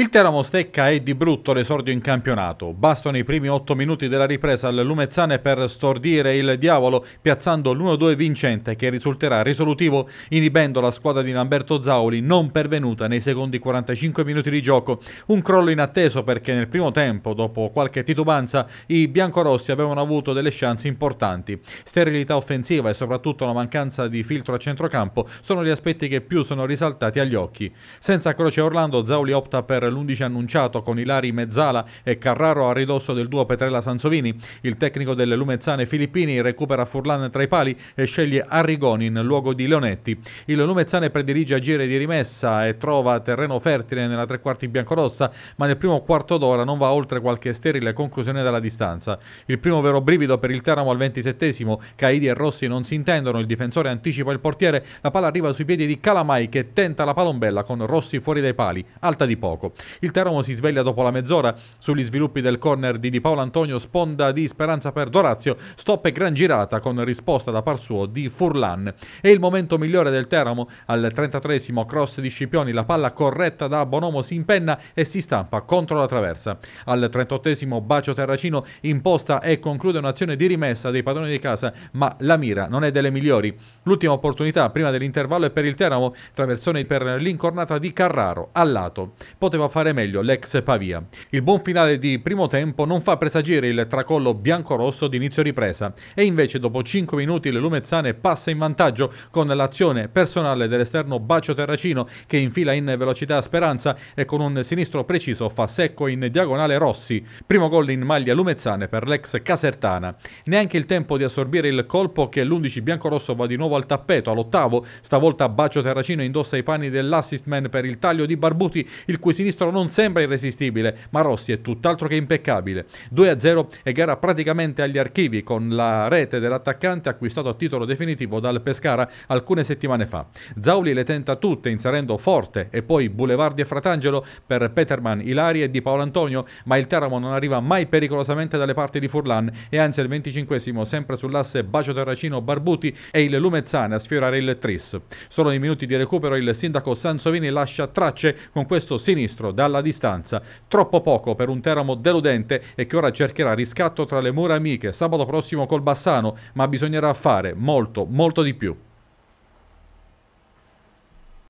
Il Teramo stecca è di brutto l'esordio in campionato. Bastano i primi 8 minuti della ripresa al Lumezzane per stordire il diavolo, piazzando l'1-2 vincente che risulterà risolutivo, inibendo la squadra di Lamberto Zauli non pervenuta nei secondi 45 minuti di gioco. Un crollo inatteso perché nel primo tempo, dopo qualche titubanza, i biancorossi avevano avuto delle chance importanti. Sterilità offensiva e soprattutto la mancanza di filtro a centrocampo sono gli aspetti che più sono risaltati agli occhi. Senza Croce Orlando, Zauli opta per l'11 annunciato con Ilari Mezzala e Carraro a ridosso del duo Petrella-Sansovini. Il tecnico delle Lumezzane Filippini recupera Furlan tra i pali e sceglie Arrigoni in luogo di Leonetti. Il Lumezzane predilige a giri di rimessa e trova terreno fertile nella tre quarti biancorossa, ma nel primo quarto d'ora non va oltre qualche sterile conclusione dalla distanza. Il primo vero brivido per il Teramo al ventisettesimo, Caidi e Rossi non si intendono, il difensore anticipa il portiere, la palla arriva sui piedi di Calamai che tenta la palombella con Rossi fuori dai pali, alta di poco. Il Teramo si sveglia dopo la mezz'ora sugli sviluppi del corner di Di Paolo Antonio, sponda di speranza per Dorazio, stop e gran girata con risposta da par suo di Furlan. È il momento migliore del Teramo, al 33 cross di Scipioni, la palla corretta da Bonomo si impenna e si stampa contro la traversa. Al 38 Bacio Terracino imposta e conclude un'azione di rimessa dei padroni di casa, ma la mira non è delle migliori. L'ultima opportunità prima dell'intervallo è per il Teramo, traversone per l'incornata di Carraro, al lato. Poteva poteva fare meglio l'ex Pavia. Il buon finale di primo tempo non fa presagire il tracollo biancorosso di inizio ripresa e invece dopo 5 minuti le Lumezzane passa in vantaggio con l'azione personale dell'esterno Bacio Terracino che infila in velocità Speranza e con un sinistro preciso fa secco in diagonale Rossi. Primo gol in maglia Lumezzane per l'ex Casertana. Neanche il tempo di assorbire il colpo che l'11 biancorosso va di nuovo al tappeto all'ottavo, stavolta Bacio Terracino indossa i panni dell'assist man per il taglio di Barbuti il cui sinistro sinistro non sembra irresistibile, ma Rossi è tutt'altro che impeccabile. 2-0 e gara praticamente agli archivi con la rete dell'attaccante acquistato a titolo definitivo dal Pescara alcune settimane fa. Zauli le tenta tutte inserendo Forte e poi Bulevardi e Fratangelo per Peterman, Ilari e Di Paolo Antonio, ma il Teramo non arriva mai pericolosamente dalle parti di Furlan e anzi il 25 sempre sull'asse Bacio Terracino Barbuti e il Lumezzane a sfiorare il Tris. Solo nei minuti di recupero il sindaco Sansovini lascia tracce con questo sinistro sinistro dalla distanza. Troppo poco per un Teramo deludente e che ora cercherà riscatto tra le mura amiche sabato prossimo col Bassano, ma bisognerà fare molto, molto di più.